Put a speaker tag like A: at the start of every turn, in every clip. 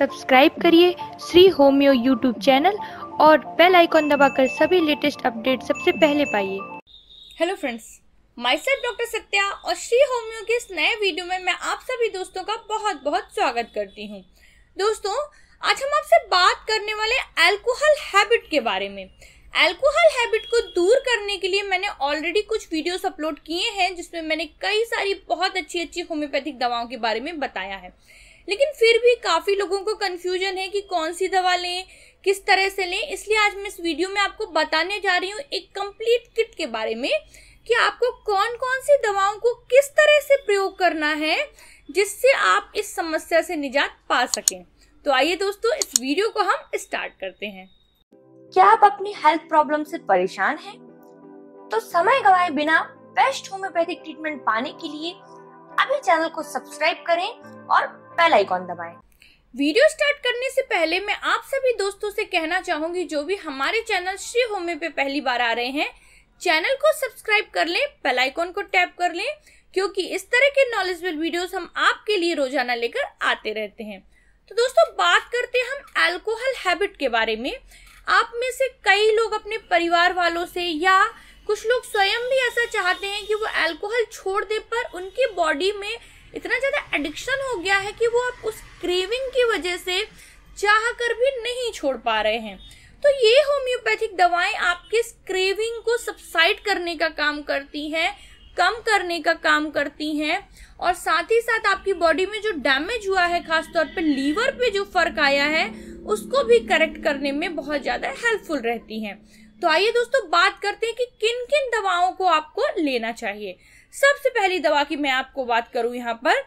A: Subscribe करिए Shri homeo YouTube channel और bell icon दबाकर सभी लेटेस्ट अपडेट सबसे पहले पाइए hello friends myself doctor Satya और श्री होम्यो के इस नए वीडियो में मैं आप सभी दोस्तों का बहुत बहुत स्वागत करती हूँ दोस्तों आज हम आपसे बात करने वाले अल्कोहल हैबिट के बारे में अल्कोहल हैबिट को दूर करने के लिए मैंने ऑलरेडी कुछ वीडियोस अपलोड किए हैं जिसमें मैंने कई सारी बहुत अच्छी अच्छी होम्योपैथिक दवाओं के बारे में बताया है लेकिन फिर भी काफ़ी लोगों को कन्फ्यूजन है कि कौन सी दवा लें किस तरह से लें इसलिए आज मैं इस वीडियो में आपको बताने जा रही हूँ एक कंप्लीट किट के बारे में कि आपको कौन कौन सी दवाओं को किस तरह से प्रयोग करना है जिससे आप इस समस्या से निजात पा सकें तो आइए दोस्तों इस वीडियो को हम स्टार्ट करते हैं क्या आप अपनी हेल्थ प्रॉब्लम से परेशान हैं? तो समय गवाए बिना बेस्ट होम्योपैथिक ट्रीटमेंट पाने के लिए अभी चैनल को सब्सक्राइब करें और बेल आइकॉन दबाएं। वीडियो स्टार्ट करने से पहले मैं आप सभी दोस्तों से कहना चाहूंगी जो भी हमारे चैनल श्री होमे पे पहली बार आ रहे हैं चैनल को सब्सक्राइब कर लें बेल आइकॉन को टैप कर लें क्योंकि इस तरह के नॉलेजबल वीडियोस हम आपके लिए रोजाना लेकर आते रहते हैं तो दोस्तों बात करते हैं हम अल्कोहल हैबिट के बारे में आप में से कई लोग अपने परिवार वालों से या कुछ लोग स्वयं भी ऐसा चाहते हैं कि वो अल्कोहल छोड़ दे पर उनकी बॉडी में इतना ज़्यादा एडिक्शन हो गया है कि वो आप उस क्रेविंग की वजह से चाह कर भी नहीं छोड़ पा रहे हैं तो ये होम्योपैथिक दवाएं आपके इस क्रेविंग को सबसाइड करने का काम करती हैं कम करने का काम करती हैं और साथ ही साथ आपकी बॉडी में जो डैमेज हुआ है खासतौर पे लीवर पे जो फर्क आया है उसको भी करेक्ट करने में बहुत ज़्यादा हेल्पफुल रहती हैं तो आइए दोस्तों बात करते हैं कि किन किन दवाओं को आपको लेना चाहिए सबसे पहली दवा की मैं आपको बात करूं यहाँ पर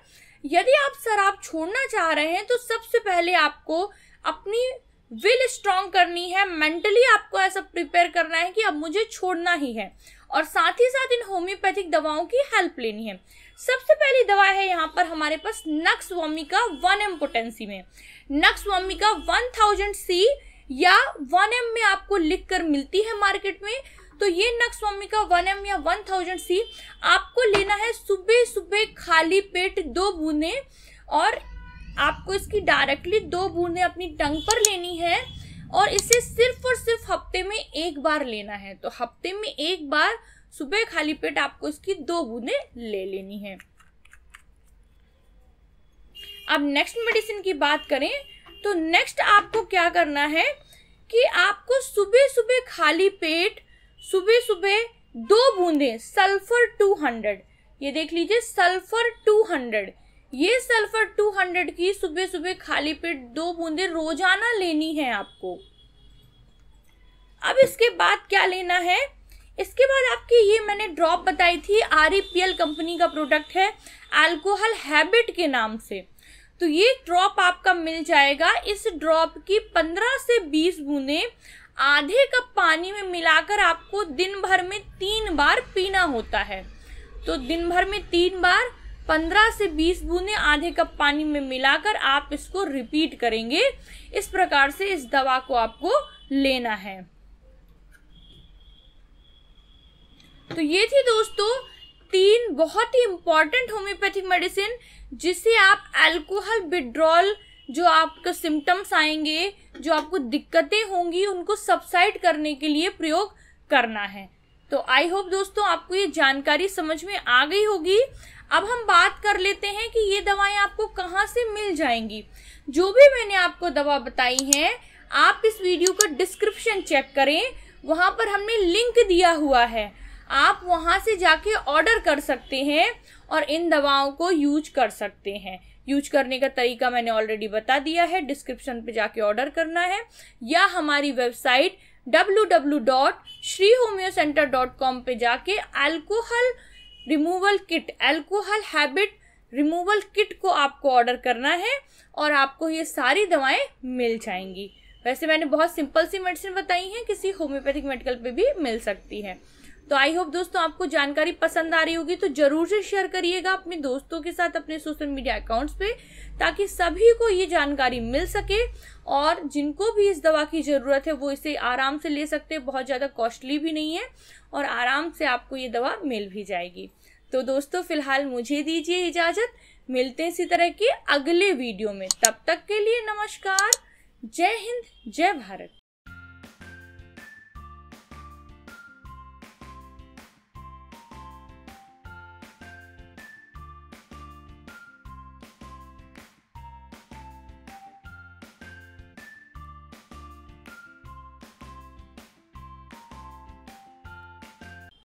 A: यदि आप शराब छोड़ना चाह रहे हैं तो सबसे पहले आपको अपनी विल स्ट्रांग करनी है मेंटली आपको ऐसा प्रिपेयर करना है कि अब मुझे छोड़ना ही है और साथ ही साथ इन होम्योपैथिक दवाओं की हेल्प लेनी है सबसे पहली दवा है यहाँ पर हमारे पास nux vomica one M potency में नक्स वॉमिका वन थाउजेंड सी या वन एम में आपको लिख कर मिलती है मार्केट में तो ये स्वामी का वन एम या वन थाउजेंड सी आपको लेना है सुबह सुबह खाली पेट दो बूंदे और आपको इसकी डायरेक्टली दो बूंदे अपनी टंग पर लेनी है और इसे सिर्फ और सिर्फ हफ्ते में एक बार लेना है तो हफ्ते में एक बार सुबह खाली पेट आपको इसकी दो बूंदे ले लेनी है अब नेक्स्ट मेडिसिन की बात करें तो नेक्स्ट आपको क्या करना है कि आपको सुबह सुबह खाली पेट सुबह सुबह दो बूंदे सल्फर 200 ये देख लीजिए सल्फर 200 ये सल्फर 200 की सुबह सुबह खाली पेट दो बूंदे रोजाना लेनी है आपको अब इसके बाद क्या लेना है इसके बाद आपकी ये मैंने ड्रॉप बताई थी आर कंपनी e का प्रोडक्ट है अल्कोहल हैबिट के नाम से तो ये ड्रॉप आपका मिल जाएगा इस ड्रॉप की 15 से 20 बूंदें आधे कप पानी में मिलाकर आपको दिन भर में तीन बार पीना होता है तो दिन भर में तीन बार पंद्रह से बीस बूंदे आधे कप पानी में मिलाकर आप इसको रिपीट करेंगे इस प्रकार से इस दवा को आपको लेना है तो ये थी दोस्तों तीन बहुत ही इम्पोर्टेंट होम्योपैथिक मेडिसिन जिसे आप अल्कोहल विड्रॉल जो आपके सिम्टम्स आएंगे जो आपको दिक्कतें होंगी उनको सबसाइड करने के लिए प्रयोग करना है तो आई होप दोस्तों आपको ये जानकारी समझ में आ गई होगी अब हम बात कर लेते हैं कि ये दवाएं आपको कहाँ से मिल जाएंगी जो भी मैंने आपको दवा बताई है आप इस वीडियो का डिस्क्रिप्शन चेक करें वहाँ पर हमने लिंक दिया हुआ है आप वहाँ से जाके ऑर्डर कर सकते हैं और इन दवाओं को यूज कर सकते हैं यूज करने का तरीका मैंने ऑलरेडी बता दिया है डिस्क्रिप्शन पे जाके ऑर्डर करना है या हमारी website W W dot Shri homeo centre dot com पर जाके alcohol removal kit alcohol habit removal kit को आपको ऑर्डर करना है और आपको ये सारी दवाएं मिल जाएंगी वैसे मैंने बहुत सिंपल सी मेडिसिन बताई हैं किसी होम्योपैथिक मेडिकल पे भी मिल सकती है तो आई होप दोस्तों आपको जानकारी पसंद आ रही होगी तो जरूर से शेयर करिएगा अपने दोस्तों के साथ अपने सोशल मीडिया अकाउंट्स पे ताकि सभी को ये जानकारी मिल सके और जिनको भी इस दवा की ज़रूरत है वो इसे आराम से ले सकते हैं बहुत ज़्यादा कॉस्टली भी नहीं है और आराम से आपको ये दवा मिल भी जाएगी तो दोस्तों फिलहाल मुझे दीजिए इजाज़त मिलते हैं इसी तरह के अगले वीडियो में तब तक के लिए नमस्कार जय हिंद जय भारत